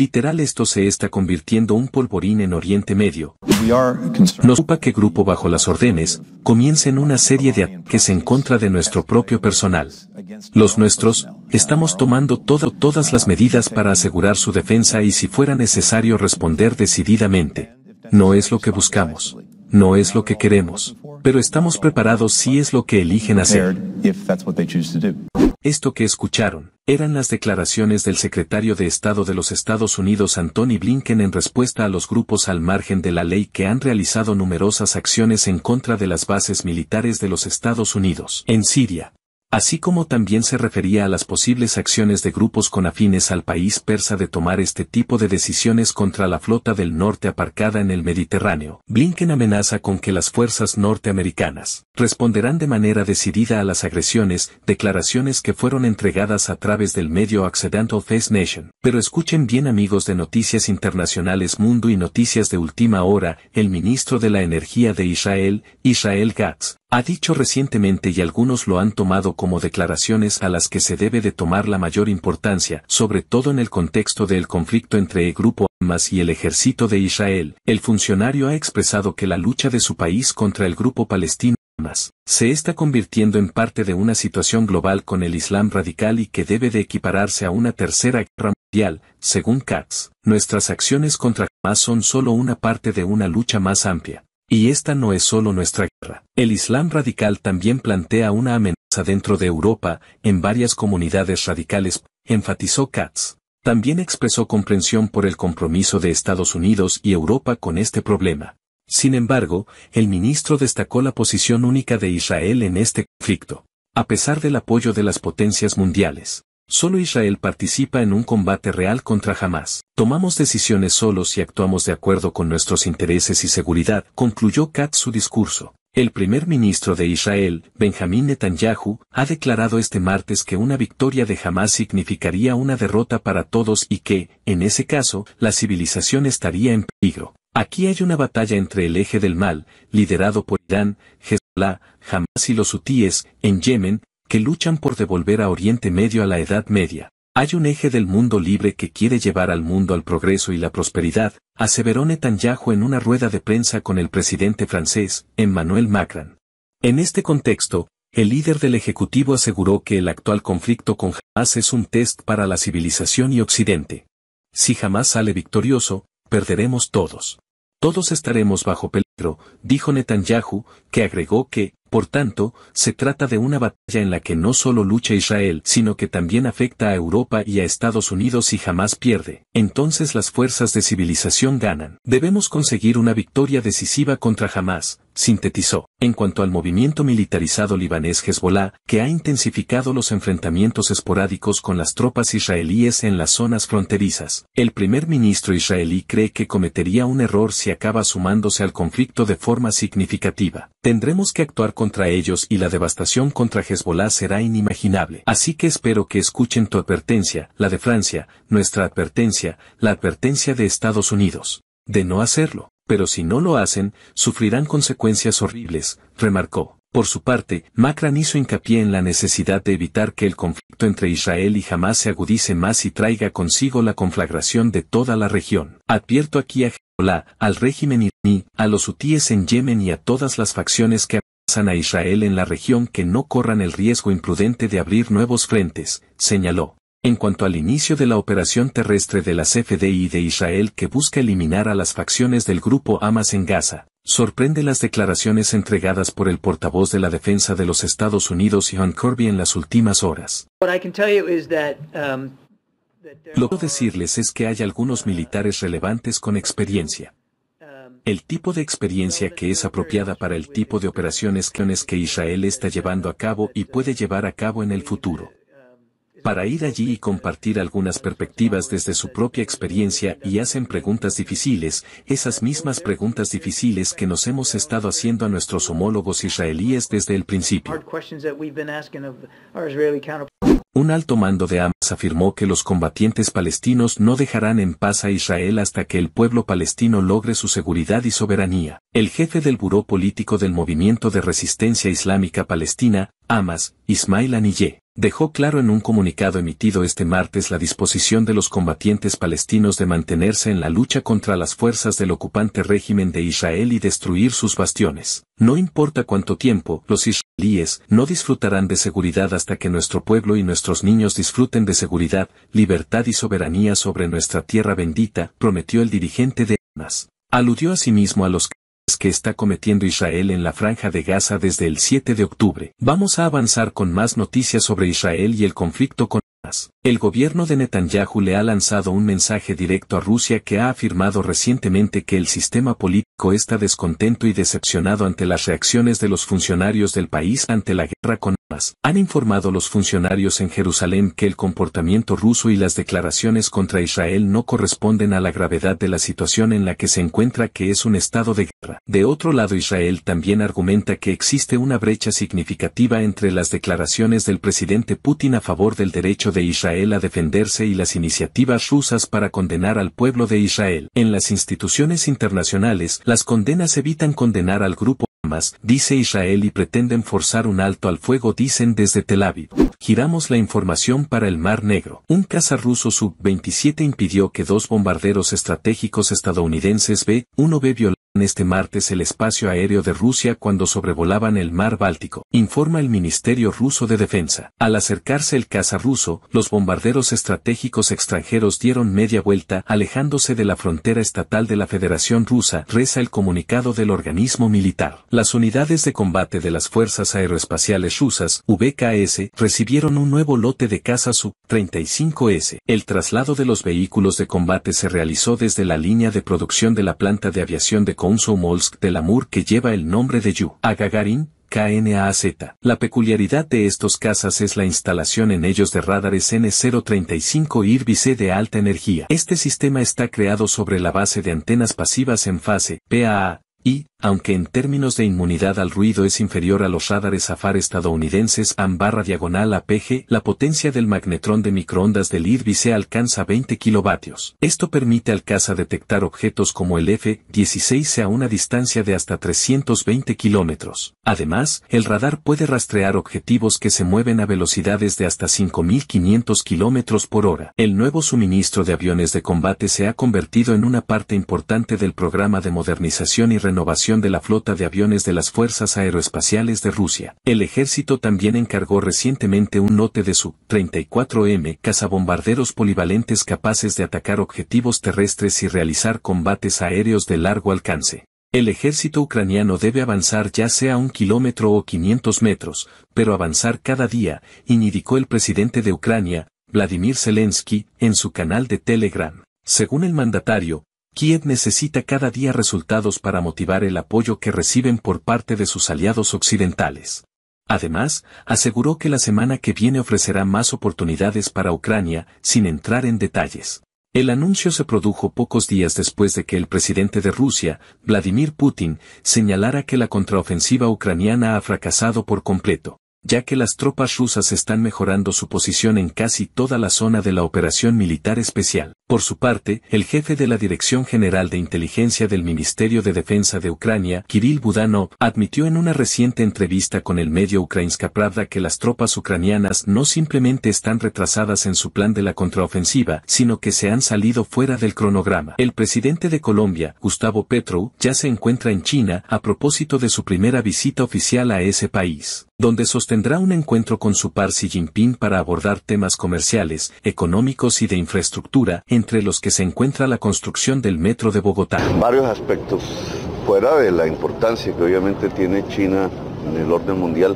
Literal esto se está convirtiendo un polvorín en Oriente Medio. Nos ocupa que grupo bajo las órdenes comiencen una serie de ataques en contra de nuestro propio personal. Los nuestros, estamos tomando todas las medidas para asegurar su defensa y si fuera necesario responder decididamente. No es lo que buscamos. No es lo que queremos. Pero estamos preparados si es lo que eligen hacer. Esto que escucharon, eran las declaraciones del secretario de Estado de los Estados Unidos Antony Blinken en respuesta a los grupos al margen de la ley que han realizado numerosas acciones en contra de las bases militares de los Estados Unidos en Siria, así como también se refería a las posibles acciones de grupos con afines al país persa de tomar este tipo de decisiones contra la flota del norte aparcada en el Mediterráneo. Blinken amenaza con que las fuerzas norteamericanas responderán de manera decidida a las agresiones, declaraciones que fueron entregadas a través del medio Accidental Face Nation. Pero escuchen bien amigos de Noticias Internacionales Mundo y Noticias de Última Hora, el ministro de la Energía de Israel, Israel Gatz, ha dicho recientemente y algunos lo han tomado como declaraciones a las que se debe de tomar la mayor importancia, sobre todo en el contexto del conflicto entre el grupo Hamas y el ejército de Israel. El funcionario ha expresado que la lucha de su país contra el grupo palestino Hamas se está convirtiendo en parte de una situación global con el Islam radical y que debe de equipararse a una tercera guerra mundial, según Katz. Nuestras acciones contra Hamas son solo una parte de una lucha más amplia y esta no es solo nuestra guerra. El Islam radical también plantea una amenaza dentro de Europa, en varias comunidades radicales, enfatizó Katz. También expresó comprensión por el compromiso de Estados Unidos y Europa con este problema. Sin embargo, el ministro destacó la posición única de Israel en este conflicto. A pesar del apoyo de las potencias mundiales, Solo Israel participa en un combate real contra Hamas. Tomamos decisiones solos y actuamos de acuerdo con nuestros intereses y seguridad, concluyó Katz su discurso. El primer ministro de Israel, Benjamín Netanyahu, ha declarado este martes que una victoria de Hamas significaría una derrota para todos y que, en ese caso, la civilización estaría en peligro. Aquí hay una batalla entre el eje del mal, liderado por Irán, Hezbollah, Hamas y los hutíes, en Yemen, que luchan por devolver a Oriente Medio a la Edad Media. Hay un eje del mundo libre que quiere llevar al mundo al progreso y la prosperidad, aseveró Netanyahu en una rueda de prensa con el presidente francés, Emmanuel Macron. En este contexto, el líder del Ejecutivo aseguró que el actual conflicto con Hamas es un test para la civilización y Occidente. Si jamás sale victorioso, perderemos todos. Todos estaremos bajo peligro, dijo Netanyahu, que agregó que, por tanto, se trata de una batalla en la que no solo lucha Israel, sino que también afecta a Europa y a Estados Unidos y jamás pierde. Entonces las fuerzas de civilización ganan. Debemos conseguir una victoria decisiva contra Jamás. sintetizó. En cuanto al movimiento militarizado libanés Hezbollah, que ha intensificado los enfrentamientos esporádicos con las tropas israelíes en las zonas fronterizas, el primer ministro israelí cree que cometería un error si acaba sumándose al conflicto de forma significativa. Tendremos que actuar contra ellos y la devastación contra Hezbollah será inimaginable. Así que espero que escuchen tu advertencia, la de Francia, nuestra advertencia, la advertencia de Estados Unidos. De no hacerlo, pero si no lo hacen, sufrirán consecuencias horribles, remarcó. Por su parte, Macron hizo hincapié en la necesidad de evitar que el conflicto entre Israel y Hamas se agudice más y traiga consigo la conflagración de toda la región. Advierto aquí a Hezbollah, al régimen iraní, a los hutíes en Yemen y a todas las facciones que a Israel en la región que no corran el riesgo imprudente de abrir nuevos frentes, señaló. En cuanto al inicio de la operación terrestre de la CFDI de Israel que busca eliminar a las facciones del grupo Hamas en Gaza, sorprende las declaraciones entregadas por el portavoz de la defensa de los Estados Unidos John Kirby en las últimas horas. Um, Lo que puedo decirles es que hay algunos militares relevantes con experiencia, el tipo de experiencia que es apropiada para el tipo de operaciones que Israel está llevando a cabo y puede llevar a cabo en el futuro para ir allí y compartir algunas perspectivas desde su propia experiencia y hacen preguntas difíciles, esas mismas preguntas difíciles que nos hemos estado haciendo a nuestros homólogos israelíes desde el principio. Un alto mando de Hamas afirmó que los combatientes palestinos no dejarán en paz a Israel hasta que el pueblo palestino logre su seguridad y soberanía. El jefe del Buró Político del Movimiento de Resistencia Islámica Palestina, Hamas, Ismail Aniyeh, dejó claro en un comunicado emitido este martes la disposición de los combatientes palestinos de mantenerse en la lucha contra las fuerzas del ocupante régimen de Israel y destruir sus bastiones. No importa cuánto tiempo, los israelíes no disfrutarán de seguridad hasta que nuestro pueblo y nuestros niños disfruten de seguridad, libertad y soberanía sobre nuestra tierra bendita, prometió el dirigente de Hamas. Aludió asimismo a los que que está cometiendo Israel en la franja de Gaza desde el 7 de octubre. Vamos a avanzar con más noticias sobre Israel y el conflicto con Hamas. El gobierno de Netanyahu le ha lanzado un mensaje directo a Rusia que ha afirmado recientemente que el sistema político está descontento y decepcionado ante las reacciones de los funcionarios del país ante la guerra con armas. Han informado los funcionarios en Jerusalén que el comportamiento ruso y las declaraciones contra Israel no corresponden a la gravedad de la situación en la que se encuentra que es un estado de guerra. De otro lado Israel también argumenta que existe una brecha significativa entre las declaraciones del presidente Putin a favor del derecho de Israel a defenderse y las iniciativas rusas para condenar al pueblo de Israel. En las instituciones internacionales, las condenas evitan condenar al grupo Hamas, dice Israel y pretenden forzar un alto al fuego, dicen desde Tel Aviv. Giramos la información para el Mar Negro. Un caza ruso Sub-27 impidió que dos bombarderos estratégicos estadounidenses B-1B este martes el espacio aéreo de Rusia cuando sobrevolaban el mar Báltico, informa el Ministerio ruso de Defensa. Al acercarse el caza ruso, los bombarderos estratégicos extranjeros dieron media vuelta alejándose de la frontera estatal de la Federación Rusa, reza el comunicado del organismo militar. Las unidades de combate de las Fuerzas Aeroespaciales Rusas, VKS, recibieron un nuevo lote de caza Su-35S. El traslado de los vehículos de combate se realizó desde la línea de producción de la planta de aviación de Komsomolsk del Amur que lleva el nombre de Yu. A Gagarin, KNAZ. La peculiaridad de estos casas es la instalación en ellos de radares N035 IRBC de alta energía. Este sistema está creado sobre la base de antenas pasivas en fase, PAA, y, aunque en términos de inmunidad al ruido es inferior a los radares AFAR estadounidenses AM diagonal APG, la potencia del magnetrón de microondas del se alcanza 20 kilovatios. Esto permite al caza detectar objetos como el F-16 a una distancia de hasta 320 kilómetros. Además, el radar puede rastrear objetivos que se mueven a velocidades de hasta 5.500 kilómetros por hora. El nuevo suministro de aviones de combate se ha convertido en una parte importante del programa de modernización y renovación de la flota de aviones de las Fuerzas Aeroespaciales de Rusia. El ejército también encargó recientemente un lote de Su-34M cazabombarderos polivalentes capaces de atacar objetivos terrestres y realizar combates aéreos de largo alcance. El ejército ucraniano debe avanzar ya sea un kilómetro o 500 metros, pero avanzar cada día, indicó el presidente de Ucrania, Vladimir Zelensky, en su canal de Telegram. Según el mandatario, Kiev necesita cada día resultados para motivar el apoyo que reciben por parte de sus aliados occidentales. Además, aseguró que la semana que viene ofrecerá más oportunidades para Ucrania, sin entrar en detalles. El anuncio se produjo pocos días después de que el presidente de Rusia, Vladimir Putin, señalara que la contraofensiva ucraniana ha fracasado por completo ya que las tropas rusas están mejorando su posición en casi toda la zona de la operación militar especial. Por su parte, el jefe de la Dirección General de Inteligencia del Ministerio de Defensa de Ucrania, Kirill Budanov, admitió en una reciente entrevista con el medio Ukrainska Pravda que las tropas ucranianas no simplemente están retrasadas en su plan de la contraofensiva, sino que se han salido fuera del cronograma. El presidente de Colombia, Gustavo Petro, ya se encuentra en China a propósito de su primera visita oficial a ese país donde sostendrá un encuentro con su par Xi Jinping para abordar temas comerciales, económicos y de infraestructura, entre los que se encuentra la construcción del metro de Bogotá. Varios aspectos, fuera de la importancia que obviamente tiene China en el orden mundial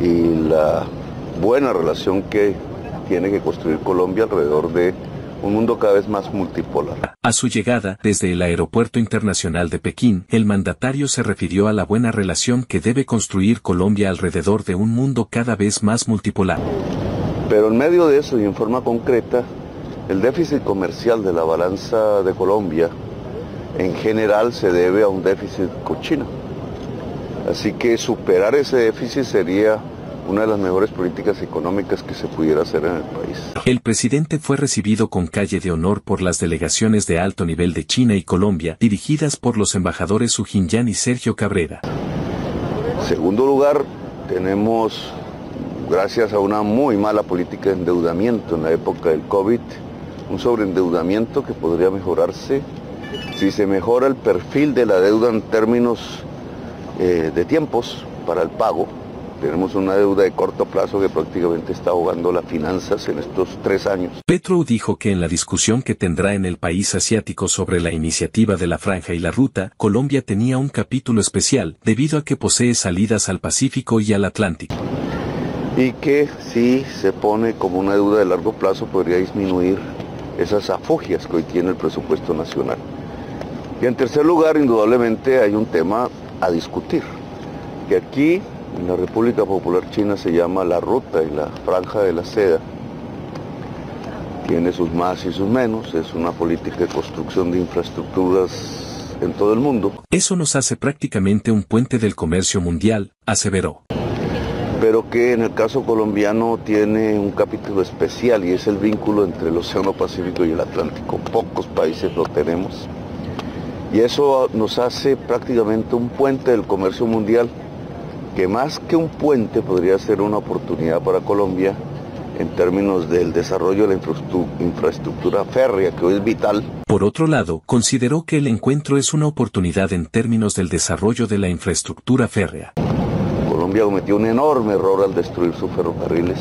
y la buena relación que tiene que construir Colombia alrededor de un mundo cada vez más multipolar. A su llegada, desde el Aeropuerto Internacional de Pekín, el mandatario se refirió a la buena relación que debe construir Colombia alrededor de un mundo cada vez más multipolar. Pero en medio de eso y en forma concreta, el déficit comercial de la balanza de Colombia en general se debe a un déficit cochino. Así que superar ese déficit sería una de las mejores políticas económicas que se pudiera hacer en el país. El presidente fue recibido con calle de honor por las delegaciones de alto nivel de China y Colombia, dirigidas por los embajadores Su Yan y Sergio Cabrera. Segundo lugar, tenemos, gracias a una muy mala política de endeudamiento en la época del COVID, un sobreendeudamiento que podría mejorarse si se mejora el perfil de la deuda en términos eh, de tiempos para el pago, tenemos una deuda de corto plazo que prácticamente está ahogando las finanzas en estos tres años. Petro dijo que en la discusión que tendrá en el país asiático sobre la iniciativa de la franja y la ruta, Colombia tenía un capítulo especial debido a que posee salidas al Pacífico y al Atlántico y que si se pone como una deuda de largo plazo podría disminuir esas afogias que hoy tiene el presupuesto nacional. Y en tercer lugar, indudablemente hay un tema a discutir, que aquí en la República Popular China se llama la ruta y la franja de la seda. Tiene sus más y sus menos, es una política de construcción de infraestructuras en todo el mundo. Eso nos hace prácticamente un puente del comercio mundial, aseveró. Pero que en el caso colombiano tiene un capítulo especial y es el vínculo entre el Océano Pacífico y el Atlántico. Pocos países lo tenemos. Y eso nos hace prácticamente un puente del comercio mundial que más que un puente podría ser una oportunidad para Colombia en términos del desarrollo de la infraestructura férrea, que hoy es vital. Por otro lado, consideró que el encuentro es una oportunidad en términos del desarrollo de la infraestructura férrea. Colombia cometió un enorme error al destruir sus ferrocarriles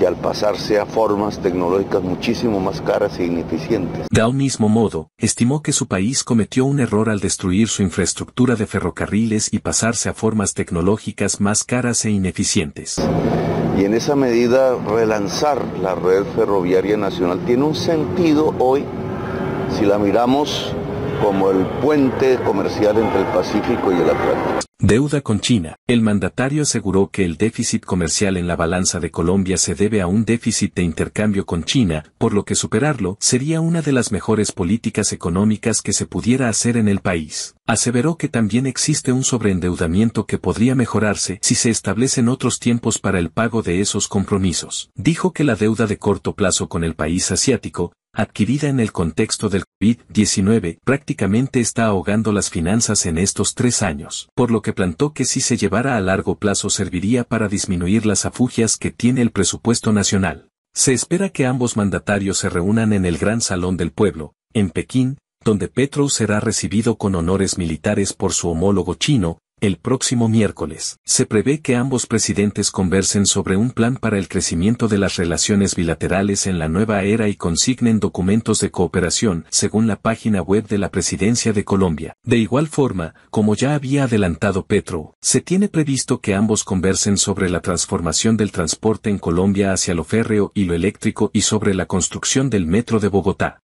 y al pasarse a formas tecnológicas muchísimo más caras e ineficientes. De un mismo modo, estimó que su país cometió un error al destruir su infraestructura de ferrocarriles y pasarse a formas tecnológicas más caras e ineficientes. Y en esa medida relanzar la red ferroviaria nacional tiene un sentido hoy si la miramos como el puente comercial entre el Pacífico y el Atlántico. Deuda con China. El mandatario aseguró que el déficit comercial en la balanza de Colombia se debe a un déficit de intercambio con China, por lo que superarlo sería una de las mejores políticas económicas que se pudiera hacer en el país. Aseveró que también existe un sobreendeudamiento que podría mejorarse si se establecen otros tiempos para el pago de esos compromisos. Dijo que la deuda de corto plazo con el país asiático adquirida en el contexto del COVID-19, prácticamente está ahogando las finanzas en estos tres años, por lo que plantó que si se llevara a largo plazo serviría para disminuir las afugias que tiene el presupuesto nacional. Se espera que ambos mandatarios se reúnan en el Gran Salón del Pueblo, en Pekín, donde Petro será recibido con honores militares por su homólogo chino, el próximo miércoles, se prevé que ambos presidentes conversen sobre un plan para el crecimiento de las relaciones bilaterales en la nueva era y consignen documentos de cooperación, según la página web de la Presidencia de Colombia. De igual forma, como ya había adelantado Petro, se tiene previsto que ambos conversen sobre la transformación del transporte en Colombia hacia lo férreo y lo eléctrico y sobre la construcción del metro de Bogotá.